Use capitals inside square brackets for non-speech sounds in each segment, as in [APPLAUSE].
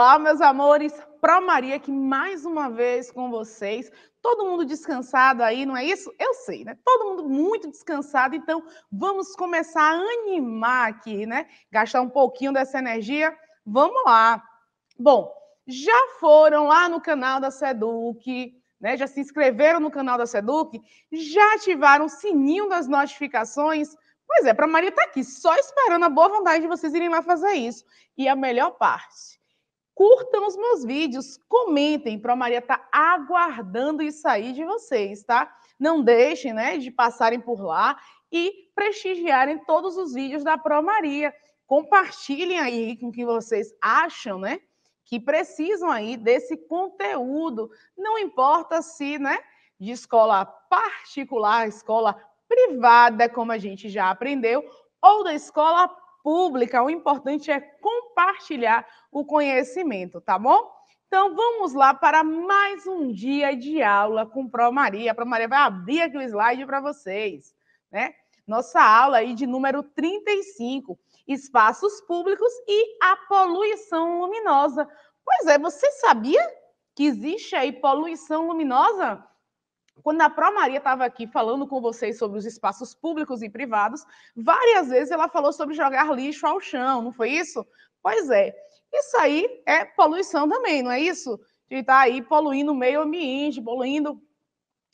Olá, meus amores, Pro Maria aqui mais uma vez com vocês. Todo mundo descansado aí, não é isso? Eu sei, né? Todo mundo muito descansado, então vamos começar a animar aqui, né? Gastar um pouquinho dessa energia. Vamos lá. Bom, já foram lá no canal da Seduc, né? Já se inscreveram no canal da Seduc? Já ativaram o sininho das notificações? Pois é, para Maria tá aqui, só esperando a boa vontade de vocês irem lá fazer isso. E a melhor parte, curtam os meus vídeos, comentem, a Maria está aguardando isso aí de vocês, tá? Não deixem, né, de passarem por lá e prestigiarem todos os vídeos da Pro Maria. Compartilhem aí com o que vocês acham, né, que precisam aí desse conteúdo. Não importa se, né, de escola particular, escola privada, como a gente já aprendeu, ou da escola pública, o importante é compartilhar o conhecimento, tá bom? Então vamos lá para mais um dia de aula com Pro Maria. A Pro Maria vai abrir aqui o slide para vocês, né? Nossa aula aí de número 35, espaços públicos e a poluição luminosa. Pois é, você sabia que existe aí poluição luminosa? quando a Pró Maria estava aqui falando com vocês sobre os espaços públicos e privados, várias vezes ela falou sobre jogar lixo ao chão, não foi isso? Pois é. Isso aí é poluição também, não é isso? De estar tá aí poluindo o meio ambiente, poluindo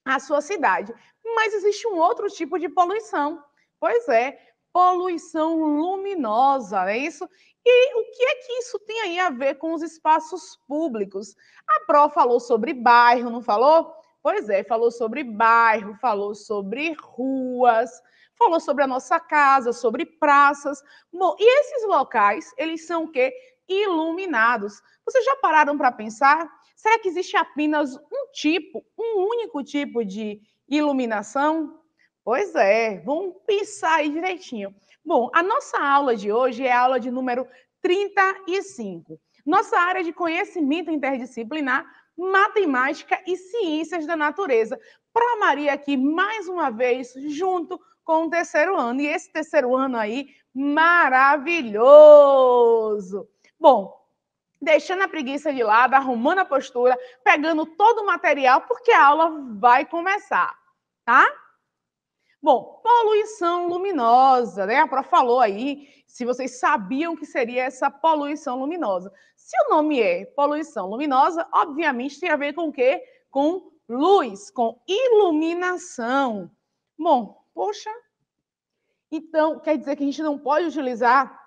a sua cidade. Mas existe um outro tipo de poluição. Pois é, poluição luminosa, não é isso? E o que é que isso tem aí a ver com os espaços públicos? A Pró falou sobre bairro, não falou? Pois é, falou sobre bairro, falou sobre ruas, falou sobre a nossa casa, sobre praças. Bom, e esses locais, eles são o quê? Iluminados. Vocês já pararam para pensar? Será que existe apenas um tipo, um único tipo de iluminação? Pois é, vamos pensar aí direitinho. Bom, a nossa aula de hoje é a aula de número 35. Nossa área de conhecimento interdisciplinar matemática e ciências da natureza. Para Maria aqui, mais uma vez, junto com o terceiro ano. E esse terceiro ano aí, maravilhoso! Bom, deixando a preguiça de lado, arrumando a postura, pegando todo o material, porque a aula vai começar, tá? Bom, poluição luminosa, né? A Pro falou aí se vocês sabiam que seria essa poluição luminosa. Se o nome é poluição luminosa, obviamente tem a ver com o quê? Com luz, com iluminação. Bom, poxa. Então, quer dizer que a gente não pode utilizar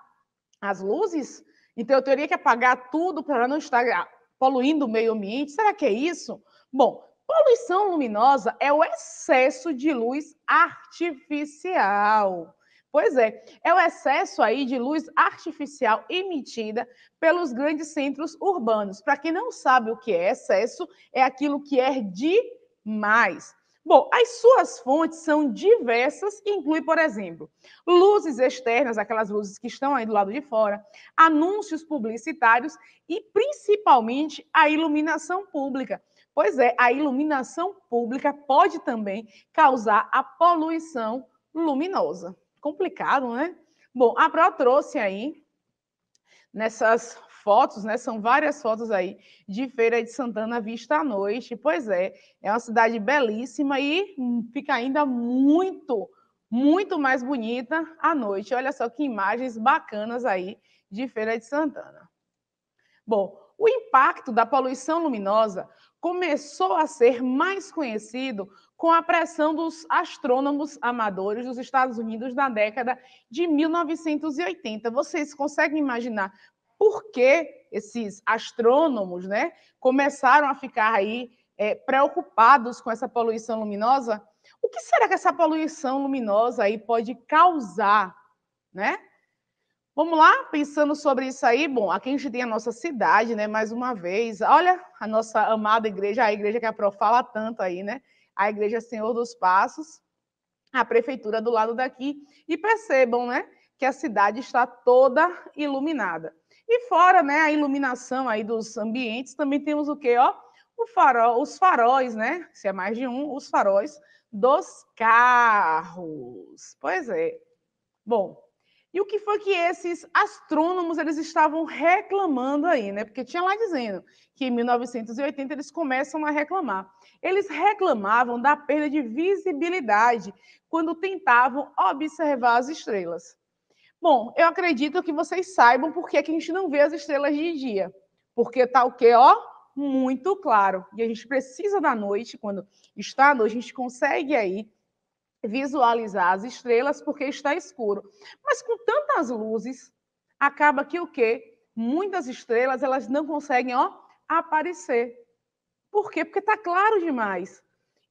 as luzes? Então, eu teria que apagar tudo para não estar ah, poluindo o meio ambiente? Será que é isso? Bom, poluição luminosa é o excesso de luz artificial. Pois é, é o excesso aí de luz artificial emitida pelos grandes centros urbanos. Para quem não sabe o que é excesso, é aquilo que é demais. Bom, as suas fontes são diversas, inclui, por exemplo, luzes externas, aquelas luzes que estão aí do lado de fora, anúncios publicitários e principalmente a iluminação pública. Pois é, a iluminação pública pode também causar a poluição luminosa complicado, né? Bom, a Pro trouxe aí nessas fotos, né? São várias fotos aí de Feira de Santana vista à noite. Pois é, é uma cidade belíssima e fica ainda muito, muito mais bonita à noite. Olha só que imagens bacanas aí de Feira de Santana. Bom, o impacto da poluição luminosa começou a ser mais conhecido com a pressão dos astrônomos amadores dos Estados Unidos na década de 1980. Vocês conseguem imaginar por que esses astrônomos né, começaram a ficar aí é, preocupados com essa poluição luminosa? O que será que essa poluição luminosa aí pode causar, né? Vamos lá, pensando sobre isso aí. Bom, aqui a gente tem a nossa cidade, né? Mais uma vez, olha a nossa amada igreja, a igreja que a Pro fala tanto aí, né? a Igreja Senhor dos Passos, a prefeitura do lado daqui, e percebam, né, que a cidade está toda iluminada. E fora, né, a iluminação aí dos ambientes, também temos o quê, ó? O farol, os faróis, né? Se é mais de um, os faróis dos carros. Pois é. Bom, e o que foi que esses astrônomos eles estavam reclamando aí, né? Porque tinha lá dizendo que em 1980 eles começam a reclamar. Eles reclamavam da perda de visibilidade quando tentavam observar as estrelas. Bom, eu acredito que vocês saibam por que a gente não vê as estrelas de dia. Porque está o quê, ó? Muito claro. E a gente precisa da noite, quando está à noite, a gente consegue aí visualizar as estrelas porque está escuro. Mas com tantas luzes, acaba que o quê? Muitas estrelas, elas não conseguem, ó, aparecer. Por quê? Porque está claro demais.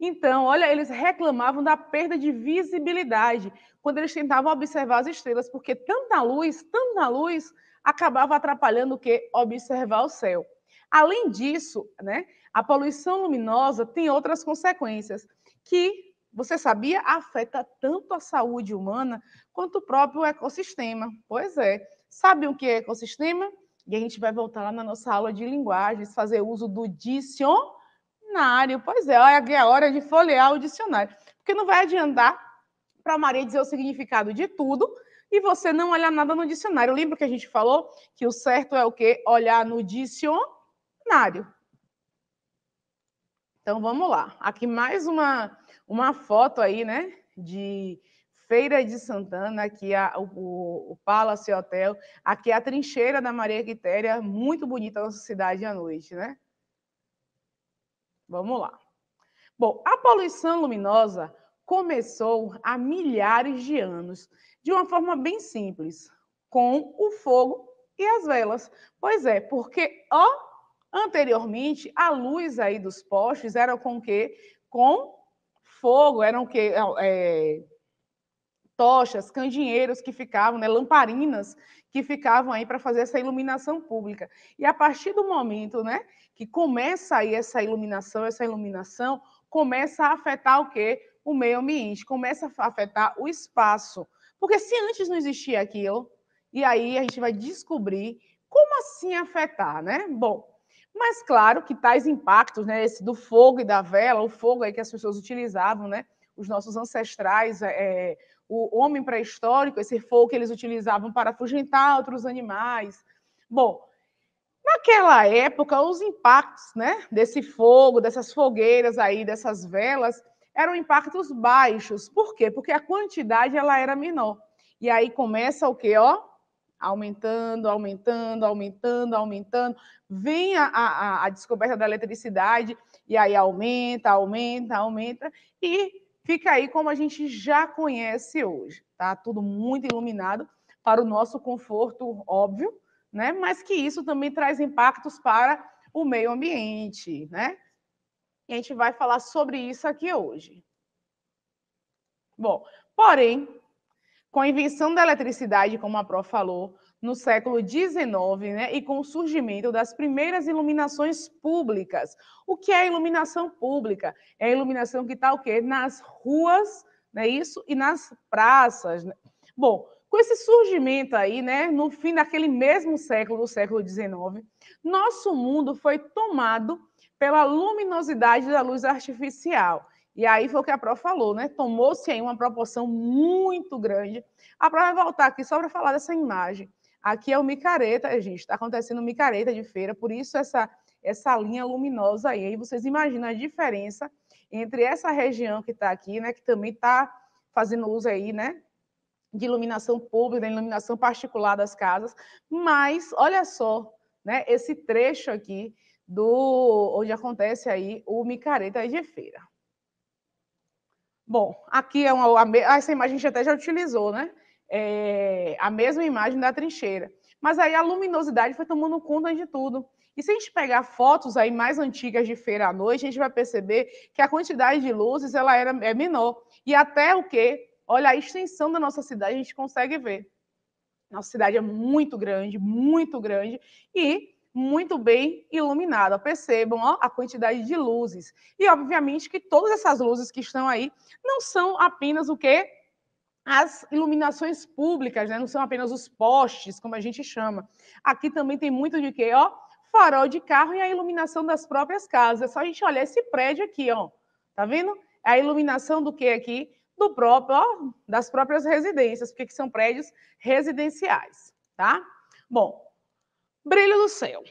Então, olha, eles reclamavam da perda de visibilidade quando eles tentavam observar as estrelas, porque tanta luz, tanta luz, acabava atrapalhando o que? Observar o céu. Além disso, né, a poluição luminosa tem outras consequências que, você sabia, afeta tanto a saúde humana quanto o próprio ecossistema. Pois é. Sabe o que é ecossistema? E a gente vai voltar lá na nossa aula de linguagens, fazer uso do dicionário. Pois é, olha, é hora de folhear o dicionário. Porque não vai adiantar para a Maria dizer o significado de tudo e você não olhar nada no dicionário. Lembra que a gente falou que o certo é o quê? Olhar no dicionário. Então vamos lá. Aqui mais uma, uma foto aí, né? De, Feira de Santana, aqui é a, o, o Palace Hotel, aqui é a trincheira da Maria Quitéria, muito bonita a nossa cidade à noite, né? Vamos lá. Bom, a poluição luminosa começou há milhares de anos, de uma forma bem simples, com o fogo e as velas. Pois é, porque ó, anteriormente a luz aí dos postes era com que com fogo, eram que é, é tochas, candeeiros que ficavam, né, lamparinas que ficavam aí para fazer essa iluminação pública. E a partir do momento, né, que começa aí essa iluminação, essa iluminação começa a afetar o quê? O meio ambiente, começa a afetar o espaço. Porque se antes não existia aquilo, e aí a gente vai descobrir como assim afetar, né? Bom, mas claro que tais impactos, né, esse do fogo e da vela, o fogo aí que as pessoas utilizavam, né, os nossos ancestrais é, é o homem pré-histórico, esse fogo que eles utilizavam para afugentar outros animais. Bom, naquela época, os impactos né, desse fogo, dessas fogueiras aí, dessas velas, eram impactos baixos. Por quê? Porque a quantidade ela era menor. E aí começa o quê? Ó, aumentando, aumentando, aumentando, aumentando. Vem a, a, a descoberta da eletricidade, e aí aumenta, aumenta, aumenta. E fica aí como a gente já conhece hoje, tá? Tudo muito iluminado para o nosso conforto, óbvio, né? Mas que isso também traz impactos para o meio ambiente, né? E a gente vai falar sobre isso aqui hoje. Bom, porém, com a invenção da eletricidade, como a Pro falou, no século XIX, né, e com o surgimento das primeiras iluminações públicas. O que é iluminação pública? É a iluminação que está o quê? Nas ruas, né, isso, e nas praças. Né? Bom, com esse surgimento aí, né, no fim daquele mesmo século, do século XIX, nosso mundo foi tomado pela luminosidade da luz artificial. E aí foi o que a Pro falou, né? Tomou-se aí uma proporção muito grande. A Pro vai voltar aqui só para falar dessa imagem. Aqui é o micareta, gente, está acontecendo micareta de feira, por isso essa, essa linha luminosa aí. Aí vocês imaginam a diferença entre essa região que está aqui, né, que também está fazendo uso aí, né, de iluminação pública, iluminação particular das casas, mas olha só, né, esse trecho aqui do onde acontece aí o micareta de feira. Bom, aqui é uma essa imagem a gente até já utilizou, né? é, a mesma imagem da trincheira. Mas aí a luminosidade foi tomando conta de tudo. E se a gente pegar fotos aí mais antigas de feira à noite, a gente vai perceber que a quantidade de luzes ela era, é menor. E até o que? Olha a extensão da nossa cidade, a gente consegue ver. Nossa cidade é muito grande, muito grande e muito bem iluminada. Percebam ó, a quantidade de luzes. E obviamente que todas essas luzes que estão aí não são apenas o que as iluminações públicas, né? não são apenas os postes, como a gente chama. Aqui também tem muito de quê? Ó, farol de carro e a iluminação das próprias casas. É só a gente olhar esse prédio aqui, ó. Tá vendo? A iluminação do que aqui? Do próprio, ó, das próprias residências, porque são prédios residenciais, tá? Bom, brilho do céu.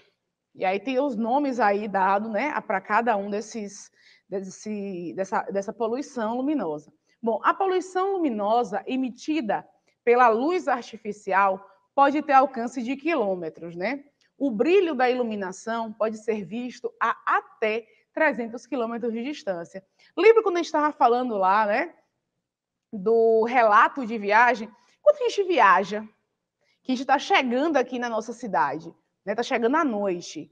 E aí tem os nomes aí dado, né, para cada um desses desse, dessa, dessa poluição luminosa. Bom, a poluição luminosa emitida pela luz artificial pode ter alcance de quilômetros, né? O brilho da iluminação pode ser visto a até 300 quilômetros de distância. Lembra quando a gente estava falando lá, né? Do relato de viagem? Quando a gente viaja, que a gente está chegando aqui na nossa cidade, né? Está chegando à noite.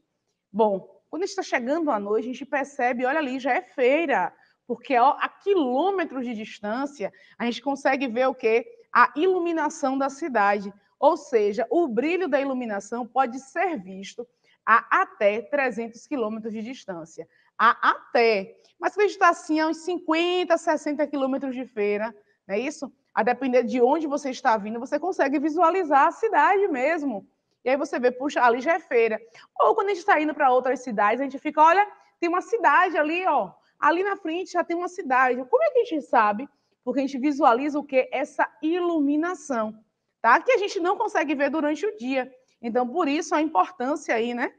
Bom, quando a gente está chegando à noite, a gente percebe, olha ali, já é feira porque ó, a quilômetros de distância a gente consegue ver o que A iluminação da cidade. Ou seja, o brilho da iluminação pode ser visto a até 300 quilômetros de distância. A até. Mas se a gente está assim, a uns 50, 60 quilômetros de feira, não é isso? A depender de onde você está vindo, você consegue visualizar a cidade mesmo. E aí você vê, puxa, ali já é feira. Ou quando a gente está indo para outras cidades, a gente fica, olha, tem uma cidade ali, ó, ali na frente já tem uma cidade. Como é que a gente sabe? Porque a gente visualiza o que? Essa iluminação, tá? Que a gente não consegue ver durante o dia. Então, por isso a importância aí, né?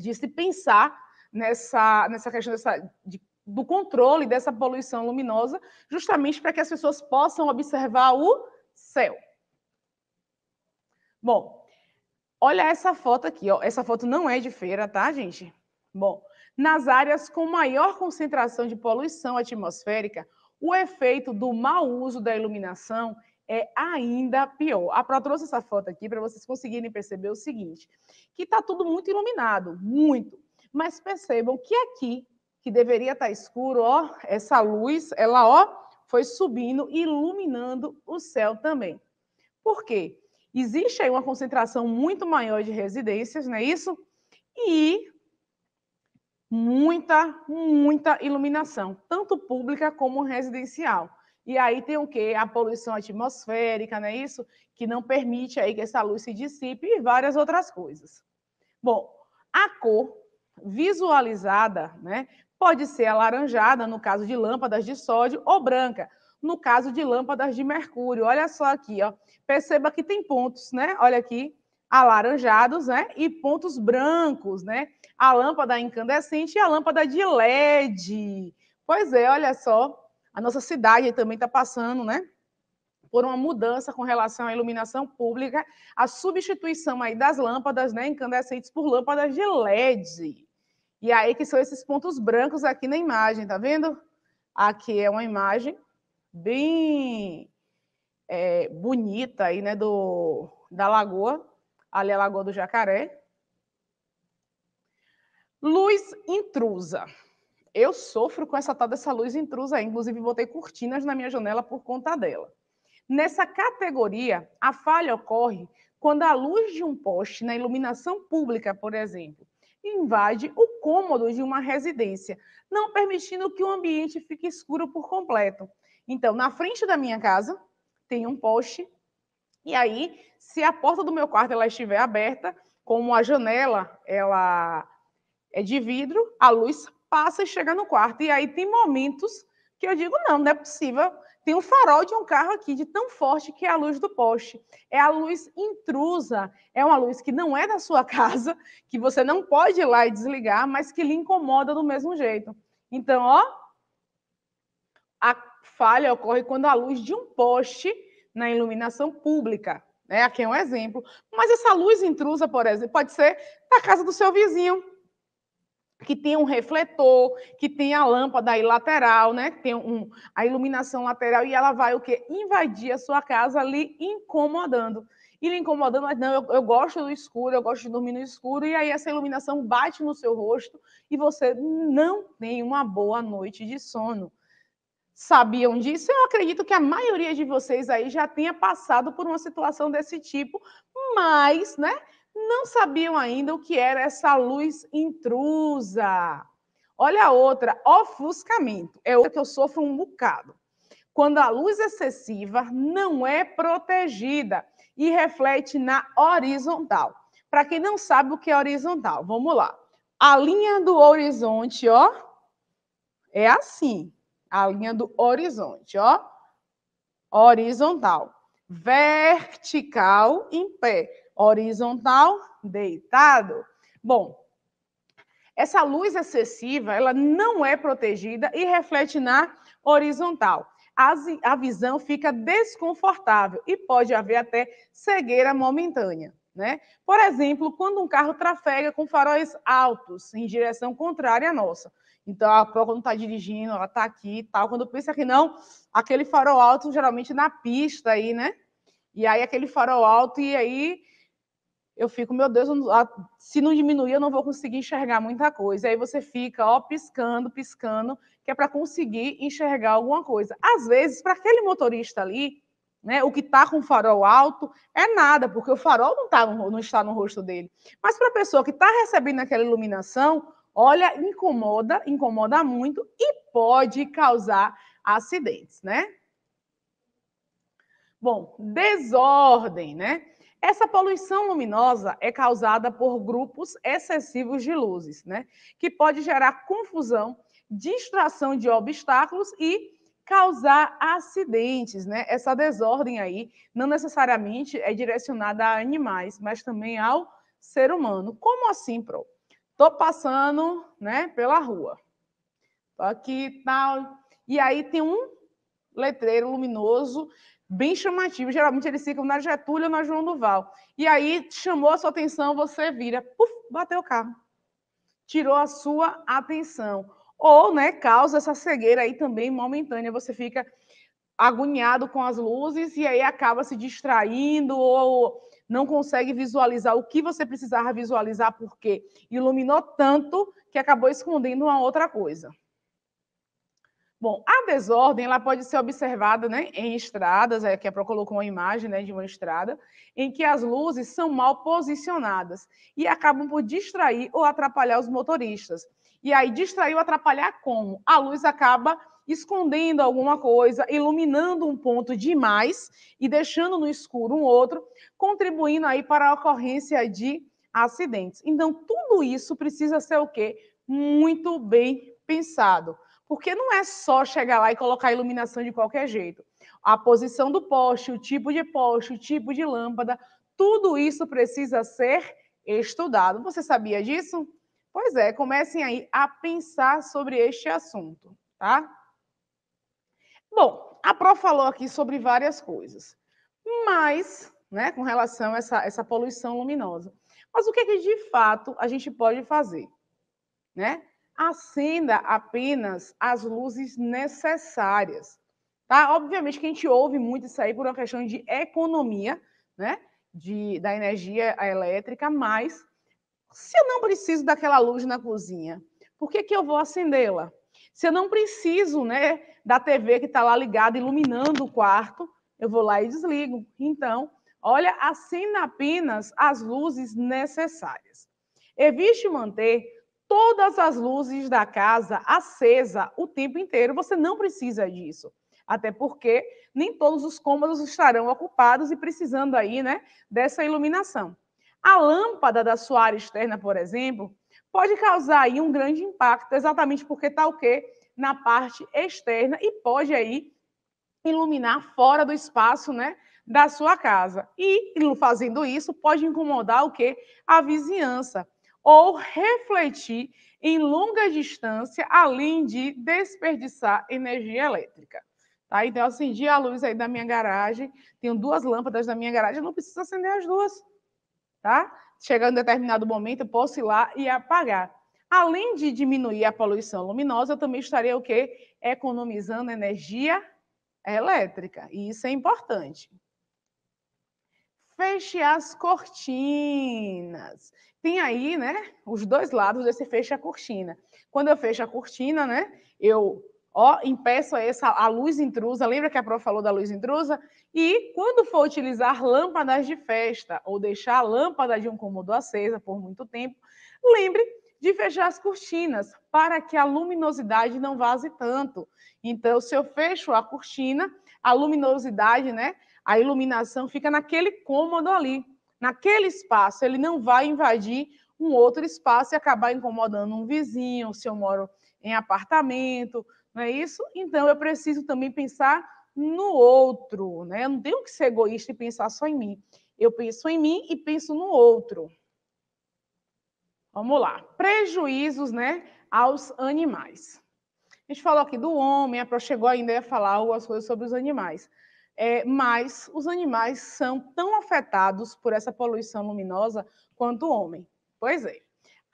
De se pensar nessa, nessa questão dessa, de, do controle dessa poluição luminosa, justamente para que as pessoas possam observar o céu. Bom, olha essa foto aqui, ó. Essa foto não é de feira, tá, gente? Bom, nas áreas com maior concentração de poluição atmosférica, o efeito do mau uso da iluminação é ainda pior. A Pró trouxe essa foto aqui para vocês conseguirem perceber o seguinte, que está tudo muito iluminado, muito. Mas percebam que aqui, que deveria estar tá escuro, ó, essa luz, ela ó, foi subindo e iluminando o céu também. Por quê? Existe aí uma concentração muito maior de residências, não é isso? E muita, muita iluminação, tanto pública como residencial. E aí tem o quê? A poluição atmosférica, não é isso? Que não permite aí que essa luz se dissipe e várias outras coisas. Bom, a cor visualizada, né, pode ser alaranjada no caso de lâmpadas de sódio ou branca no caso de lâmpadas de mercúrio. Olha só aqui, ó. Perceba que tem pontos, né? Olha aqui, alaranjados, né? E pontos brancos, né? A lâmpada incandescente e a lâmpada de LED. Pois é, olha só, a nossa cidade também está passando, né? Por uma mudança com relação à iluminação pública, a substituição aí das lâmpadas, né, incandescentes por lâmpadas de LED. E aí que são esses pontos brancos aqui na imagem, tá vendo? Aqui é uma imagem bem é, bonita aí, né, do, da lagoa ali é a Lagoa do Jacaré. Luz intrusa. Eu sofro com essa tal dessa luz intrusa, inclusive botei cortinas na minha janela por conta dela. Nessa categoria, a falha ocorre quando a luz de um poste na iluminação pública, por exemplo, invade o cômodo de uma residência, não permitindo que o ambiente fique escuro por completo. Então, na frente da minha casa, tem um poste e aí, se a porta do meu quarto ela estiver aberta, como a janela ela é de vidro, a luz passa e chega no quarto. E aí tem momentos que eu digo, não, não é possível. Tem um farol de um carro aqui de tão forte que é a luz do poste. É a luz intrusa, é uma luz que não é da sua [LAUGHS] casa, que você não pode ir lá e desligar, mas que lhe incomoda do mesmo jeito. Então, ó, a falha ocorre quando a luz de um poste na iluminação pública. Né? Aqui é um exemplo. Mas essa luz intrusa, por exemplo, pode ser da casa do seu vizinho, que tem um refletor, que tem a lâmpada aí lateral, né? tem um, a iluminação lateral e ela vai o quê? Invadir a sua casa ali, incomodando. E lhe incomodando, mas não, eu, eu gosto do escuro, eu gosto de dormir no escuro, e aí essa iluminação bate no seu rosto e você não tem uma boa noite de sono sabiam disso. Eu acredito que a maioria de vocês aí já tenha passado por uma situação desse tipo, mas, né, não sabiam ainda o que era essa luz intrusa. Olha a outra, ofuscamento. É outra que eu sofro um bocado. Quando a luz excessiva não é protegida e reflete na horizontal. Para quem não sabe o que é horizontal, vamos lá. A linha do horizonte, ó, é assim. A linha do horizonte, ó. Horizontal. Vertical em pé. Horizontal, deitado. Bom, essa luz excessiva, ela não é protegida e reflete na horizontal. A, visão fica desconfortável e pode haver até cegueira momentânea. Né? Por exemplo, quando um carro trafega com faróis altos em direção contrária à nossa, então, a Pro, quando está dirigindo, ela está aqui e tal. Quando pensa que não, aquele farol alto, geralmente na pista aí, né? E aí, aquele farol alto, e aí eu fico, meu Deus, se não diminuir, eu não vou conseguir enxergar muita coisa. E aí você fica, ó, piscando, piscando, que é para conseguir enxergar alguma coisa. Às vezes, para aquele motorista ali, né, o que está com o farol alto é nada, porque o farol não, tá no, não está no rosto dele. Mas para a pessoa que está recebendo aquela iluminação, Olha, incomoda, incomoda muito e pode causar acidentes, né? Bom, desordem, né? Essa poluição luminosa é causada por grupos excessivos de luzes, né? Que pode gerar confusão, distração de obstáculos e causar acidentes, né? Essa desordem aí não necessariamente é direcionada a animais, mas também ao ser humano. Como assim, Pro? Estou passando, né, pela rua. Estou aqui tal. E aí tem um letreiro luminoso, bem chamativo. Geralmente eles ficam na Getúlio ou na João Duval. E aí chamou a sua atenção, você vira, puf, bateu o carro. Tirou a sua atenção. Ou, né, causa essa cegueira aí também momentânea. Você fica agoniado com as luzes e aí acaba se distraindo ou não consegue visualizar o que você precisava visualizar, porque iluminou tanto que acabou escondendo uma outra coisa. Bom, a desordem ela pode ser observada né, em estradas, é, para a Pro colocou uma imagem né, de uma estrada, em que as luzes são mal posicionadas e acabam por distrair ou atrapalhar os motoristas. E aí, distrair ou atrapalhar como? A luz acaba escondendo alguma coisa, iluminando um ponto demais e deixando no escuro um outro, contribuindo aí para a ocorrência de acidentes. Então, tudo isso precisa ser o quê? Muito bem pensado. Porque não é só chegar lá e colocar a iluminação de qualquer jeito. A posição do poste, o tipo de poste, o tipo de lâmpada, tudo isso precisa ser estudado. Você sabia disso? Pois é, comecem aí a pensar sobre este assunto, tá? Bom, a Pro falou aqui sobre várias coisas, mas, né, com relação a essa, essa poluição luminosa. Mas o que, é que de fato a gente pode fazer? Né? Acenda apenas as luzes necessárias. Tá? Obviamente que a gente ouve muito isso aí por uma questão de economia, né? De, da energia elétrica, mas se eu não preciso daquela luz na cozinha, por que, que eu vou acendê-la? Se eu não preciso né, da TV que está lá ligada, iluminando o quarto, eu vou lá e desligo. Então, olha, acenda apenas as luzes necessárias. Evite manter todas as luzes da casa acesa o tempo inteiro. Você não precisa disso. Até porque nem todos os cômodos estarão ocupados e precisando aí, né, dessa iluminação. A lâmpada da sua área externa, por exemplo, pode causar aí um grande impacto, exatamente porque está o quê? na parte externa e pode aí iluminar fora do espaço, né, da sua casa. E fazendo isso pode incomodar o que a vizinhança ou refletir em longa distância, além de desperdiçar energia elétrica. Tá? Então, eu acendi a luz aí da minha garagem, tenho duas lâmpadas na minha garagem, não preciso acender as duas. Tá? Chegando em determinado momento, eu posso ir lá e apagar além de diminuir a poluição luminosa, eu também estaria o quê? Economizando energia elétrica. E isso é importante. Feche as cortinas. Tem aí, né, os dois lados desse fecha a cortina. Quando eu fecho a cortina, né, eu ó, impeço essa, a luz intrusa. Lembra que a Pro falou da luz intrusa? E quando for utilizar lâmpadas de festa ou deixar a lâmpada de um cômodo acesa por muito tempo, lembre de fechar as cortinas para que a luminosidade não vaze tanto. Então, se eu fecho a cortina, a luminosidade, né, a iluminação fica naquele cômodo ali, naquele espaço, ele não vai invadir um outro espaço e acabar incomodando um vizinho, se eu moro em apartamento, não é isso? Então, eu preciso também pensar no outro, né? Eu não tenho que ser egoísta e pensar só em mim. Eu penso em mim e penso no outro. Vamos lá. Prejuízos, né, aos animais. A gente falou aqui do homem, chegou ainda a falar algumas coisas sobre os animais. É, mas os animais são tão afetados por essa poluição luminosa quanto o homem. Pois é.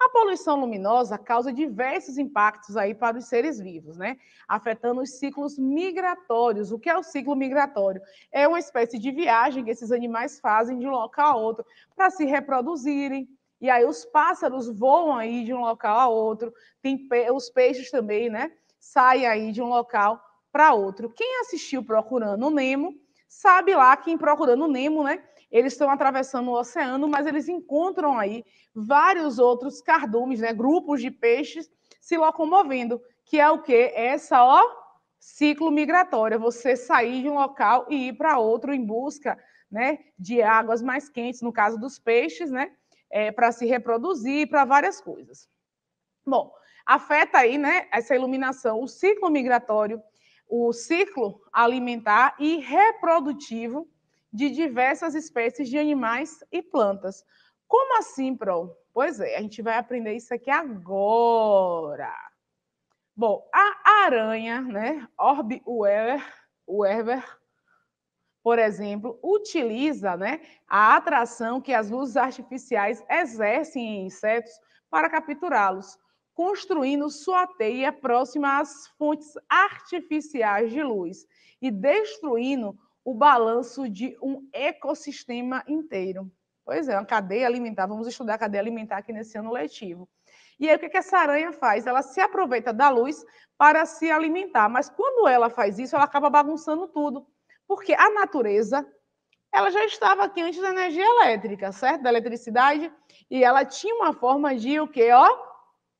A poluição luminosa causa diversos impactos aí para os seres vivos, né? Afetando os ciclos migratórios. O que é o ciclo migratório? É uma espécie de viagem que esses animais fazem de um local a outro para se reproduzirem, e aí os pássaros voam aí de um local a outro, tem pe os peixes também, né? Saem aí de um local para outro. Quem assistiu Procurando o Nemo sabe lá que em Procurando o Nemo, né? Eles estão atravessando o oceano, mas eles encontram aí vários outros cardumes, né? Grupos de peixes se locomovendo, que é o que essa ó ciclo migratório, é você sair de um local e ir para outro em busca, né, de águas mais quentes, no caso dos peixes, né? é, para se reproduzir, para várias coisas. Bom, afeta aí, né, essa iluminação, o ciclo migratório, o ciclo alimentar e reprodutivo de diversas espécies de animais e plantas. Como assim, Pro? Pois é, a gente vai aprender isso aqui agora. Bom, a aranha, né, Orb Weber, Weber por exemplo, utiliza né, a atração que as luzes artificiais exercem em insetos para capturá-los, construindo sua teia próxima às fontes artificiais de luz e destruindo o balanço de um ecossistema inteiro. Pois é, uma cadeia alimentar. Vamos estudar a cadeia alimentar aqui nesse ano letivo. E aí, o que, que essa aranha faz? Ela se aproveita da luz para se alimentar, mas quando ela faz isso, ela acaba bagunçando tudo porque a natureza, ela já estava aqui antes da energia elétrica, certo? Da eletricidade, e ela tinha uma forma de o quê, ó?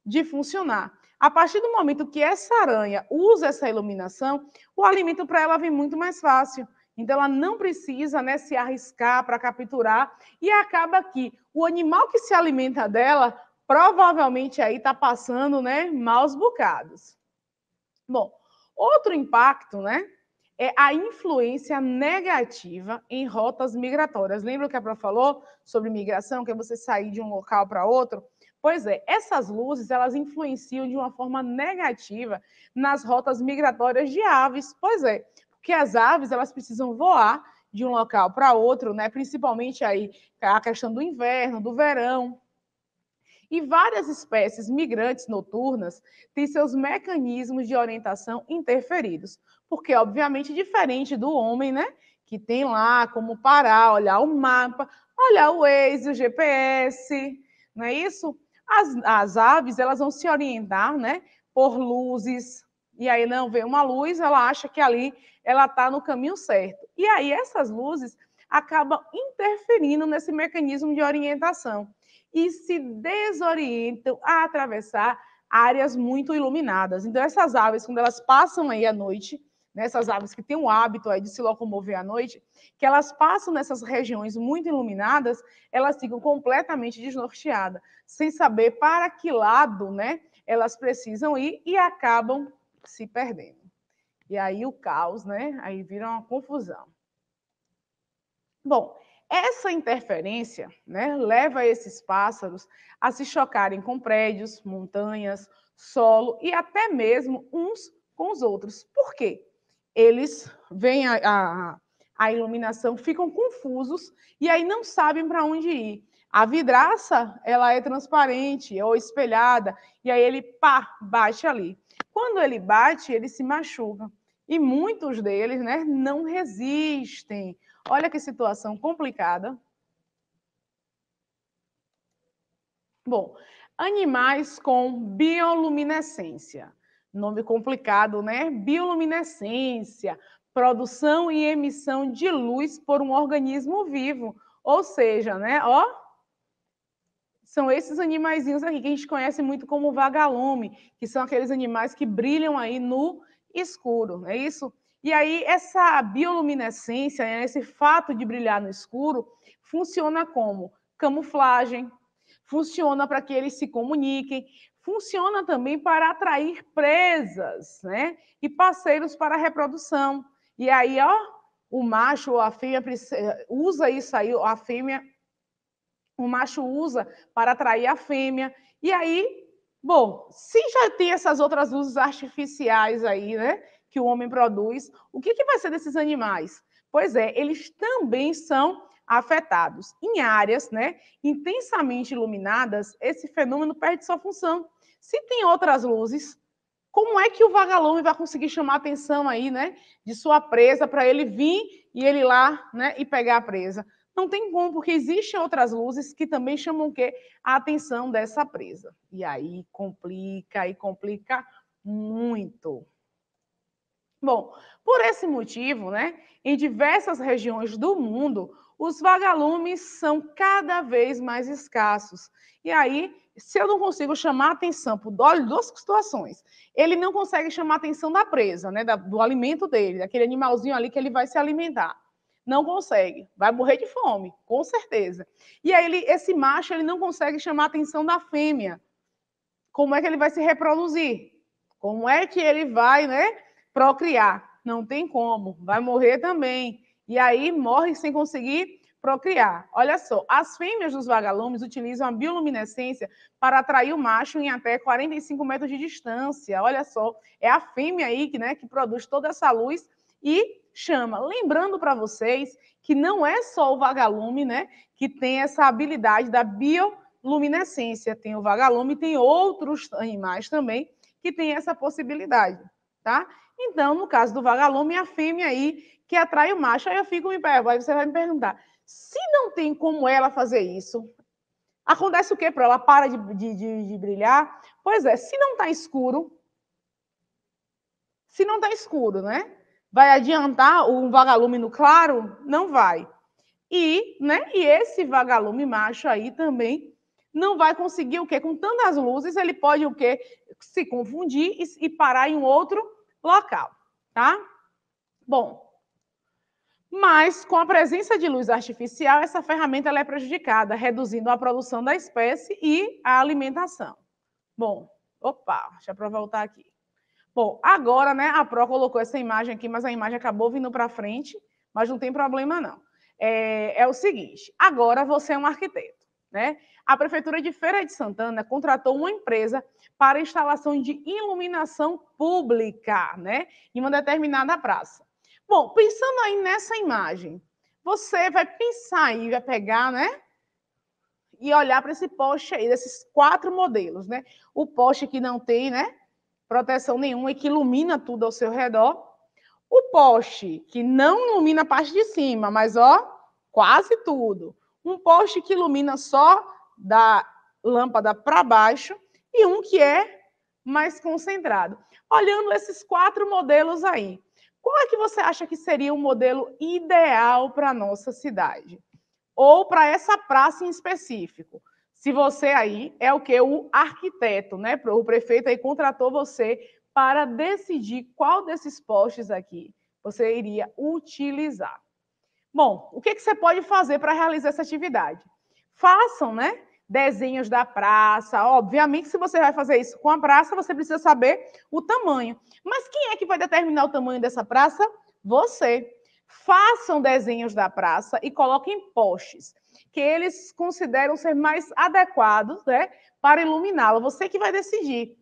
De funcionar. A partir do momento que essa aranha usa essa iluminação, o alimento para ela vem muito mais fácil. Então ela não precisa né, se arriscar para capturar e acaba que o animal que se alimenta dela provavelmente aí está passando né, maus bocados. Bom, outro impacto né, é a influência negativa em rotas migratórias. Lembra que a Prof falou sobre migração, que é você sair de um local para outro? Pois é, essas luzes elas influenciam de uma forma negativa nas rotas migratórias de aves. Pois é, porque as aves elas precisam voar de um local para outro, né? Principalmente aí a questão do inverno, do verão, e várias espécies migrantes noturnas têm seus mecanismos de orientação interferidos, porque, obviamente, diferente do homem, né? Que tem lá como parar, olhar o mapa, olhar o Waze, o GPS, não é isso? As, as aves, elas vão se orientar, né? Por luzes. E aí, não, vê uma luz, ela acha que ali ela está no caminho certo. E aí, essas luzes acabam interferindo nesse mecanismo de orientação e se desorientam a atravessar áreas muito iluminadas. Então, essas aves, quando elas passam aí à noite, nessas né, aves que têm o hábito de se locomover à noite, que elas passam nessas regiões muito iluminadas, elas ficam completamente desnorteadas, sem saber para que lado né, elas precisam ir e acabam se perdendo. E aí o caos, né? Aí vira uma confusão. Bom, essa interferência né, leva esses pássaros a se chocarem com prédios, montanhas, solo e até mesmo uns com os outros. Por quê? Eles veem a, a, a iluminação, ficam confusos e aí não sabem para onde ir. A vidraça, ela é transparente ou espelhada, e aí ele pá, bate ali. Quando ele bate, ele se machuca. E muitos deles né, não resistem, Olha que situação complicada. Bom, animais com bioluminescência. Nome complicado, né? Bioluminescência, produção e emissão de luz por um organismo vivo. Ou seja, né? Ó, são esses animaizinhos aqui que a gente conhece muito como vagalume, que são aqueles animais que brilham aí no escuro, é isso? E aí, essa bioluminescência, né, esse fato de brilhar no escuro, funciona como camuflagem, funciona para que eles se comuniquem, funciona também para atrair presas né, e parceiros para a reprodução. E aí, ó, o macho ou a fêmea usa isso aí, a fêmea, o macho usa para atrair a fêmea. E aí, bom, se já tem essas outras luzes artificiais aí, né? que o homem produz, o que, que vai ser desses animais? Pois é, eles também são afetados. Em áreas né, intensamente iluminadas, esse fenômeno perde sua função. Se tem outras luzes, como é que o vagalume vai conseguir chamar a atenção aí, né, de sua presa para ele vir e ele lá, né, e pegar a presa? Não tem como, porque existem outras luzes que também chamam o quê? A atenção dessa presa. E aí complica e complica muito. Bom, por esse motivo, né, em diversas regiões do mundo, os vagalumes são cada vez mais escassos. E aí, se eu não consigo chamar atenção por duas situações, ele não consegue chamar atenção da presa, né, do alimento dele, daquele animalzinho ali que ele vai se alimentar. Não consegue, vai morrer de fome, com certeza. E aí ele, esse macho ele não consegue chamar atenção da fêmea. Como é que ele vai se reproduzir? Como é que ele vai, né, procriar. Não tem como, vai morrer também. E aí morre sem conseguir procriar. Olha só, as fêmeas dos vagalumes utilizam a bioluminescência para atrair o macho em até 45 metros de distância. Olha só, é a fêmea aí que, né, que produz toda essa luz e chama. Lembrando para vocês que não é só o vagalume, né, que tem essa habilidade da bioluminescência. Tem o vagalume, tem outros animais também que têm essa possibilidade tá? Então, no caso do vagalume, a fêmea aí que atrai o macho. Aí eu fico me perguntando, aí você vai me perguntar, se não tem como ela fazer isso, acontece o quê? para ela? Para de, de, de, de brilhar? Pois é, se não está escuro, se não está escuro, né? Vai adiantar um vagalume no claro? Não vai. E, né, e esse vagalume macho aí também não vai conseguir o quê? Com tantas luzes, ele pode o quê? Se confundir e, e parar em um outro local, tá? Bom, mas com a presença de luz artificial, essa ferramenta é prejudicada, reduzindo a produção da espécie e a alimentação. Bom, opa, deixa eu voltar aqui. Bom, agora, né, a Pro colocou essa imagem aqui, mas a imagem acabou vindo para frente, mas não tem problema não. É, é o seguinte, agora você é um arquiteto. Né? A Prefeitura de Feira de Santana contratou uma empresa para instalação de iluminação pública né? em uma determinada praça. Bom, pensando aí nessa imagem, você vai pensar e vai pegar, né? E olhar para esse poste aí, desses quatro modelos, né? O poste que não tem, né? Proteção nenhuma e que ilumina tudo ao seu redor. O poste que não ilumina a parte de cima, mas ó, quase tudo um poste que ilumina só da lâmpada para baixo e um que é mais concentrado. Olhando esses quatro modelos aí, qual é que você acha que seria o modelo ideal para a nossa cidade? Ou para essa praça em específico? Se você aí é o que? O arquiteto, né? O prefeito aí contratou você para decidir qual desses postes aqui você iria utilizar. Bom, o que, que você pode fazer para realizar essa atividade? Façam, né? Desenhos da praça. Obviamente, se você vai fazer isso com a praça, você precisa saber o tamanho. Mas quem é que vai determinar o tamanho dessa praça? Você. Façam desenhos da praça e coloquem postes que eles consideram ser mais adequados, né? Para iluminá-la. Você que vai decidir.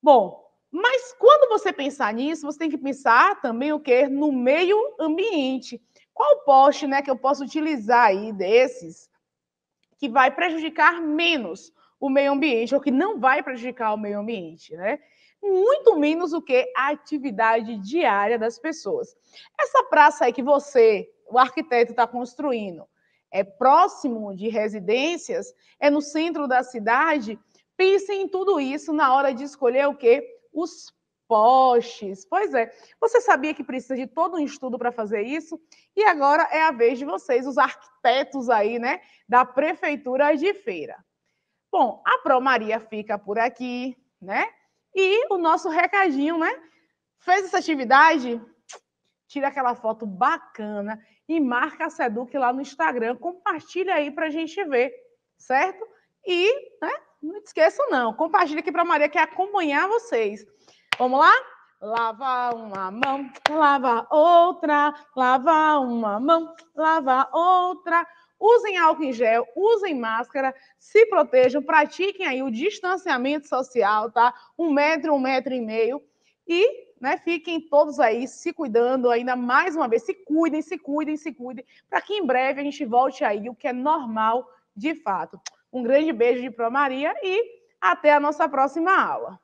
Bom, mas quando você pensar nisso, você tem que pensar também o quê? No meio ambiente. Qual poste né, que eu posso utilizar aí desses que vai prejudicar menos o meio ambiente, ou que não vai prejudicar o meio ambiente, né? Muito menos o que a atividade diária das pessoas. Essa praça aí que você, o arquiteto, está construindo, é próximo de residências, é no centro da cidade, pensem em tudo isso na hora de escolher o que? Os postes. Pois é, você sabia que precisa de todo um estudo para fazer isso? E agora é a vez de vocês, os arquitetos aí, né, da Prefeitura de Feira. Bom, a Pro Maria fica por aqui, né? E o nosso recadinho, né? Fez essa atividade? Tira aquela foto bacana e marca a Seduc lá no Instagram. Compartilha aí para a gente ver, certo? E, né? Não esqueça não. Compartilha aqui para Maria que é acompanhar vocês. Vamos lá? Lava uma mão, lava outra, lava uma mão, lava outra. Usem álcool em gel, usem máscara, se protejam, pratiquem aí o distanciamento social, tá? Um metro, um metro e meio. E né, fiquem todos aí se cuidando ainda mais uma vez. Se cuidem, se cuidem, se cuidem, para que em breve a gente volte aí o que é normal de fato. Um grande beijo de Pro Maria e até a nossa próxima aula.